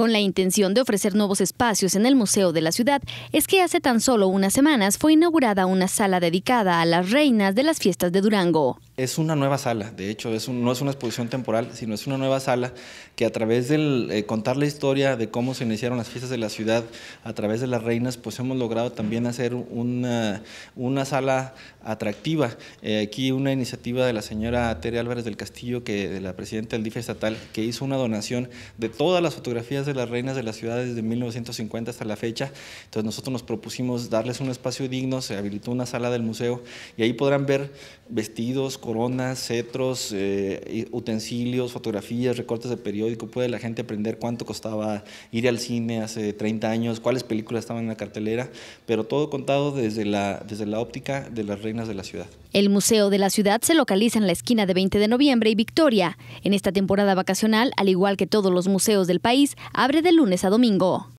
Con la intención de ofrecer nuevos espacios en el Museo de la Ciudad, es que hace tan solo unas semanas fue inaugurada una sala dedicada a las reinas de las fiestas de Durango es una nueva sala, de hecho, es no es una exposición temporal, sino es una nueva sala que a través del eh, contar la historia de cómo se iniciaron las fiestas de la ciudad, a través de las reinas, pues hemos logrado también hacer una, una sala atractiva. Eh, aquí una iniciativa de la señora Tere Álvarez del Castillo, que de la presidenta del DIF estatal, que hizo una donación de todas las fotografías de las reinas de la ciudad desde 1950 hasta la fecha. Entonces nosotros nos propusimos darles un espacio digno, se habilitó una sala del museo y ahí podrán ver vestidos, coronas, cetros, eh, utensilios, fotografías, recortes de periódico. Puede la gente aprender cuánto costaba ir al cine hace 30 años, cuáles películas estaban en la cartelera, pero todo contado desde la, desde la óptica de las reinas de la ciudad. El Museo de la Ciudad se localiza en la esquina de 20 de noviembre y Victoria. En esta temporada vacacional, al igual que todos los museos del país, abre de lunes a domingo.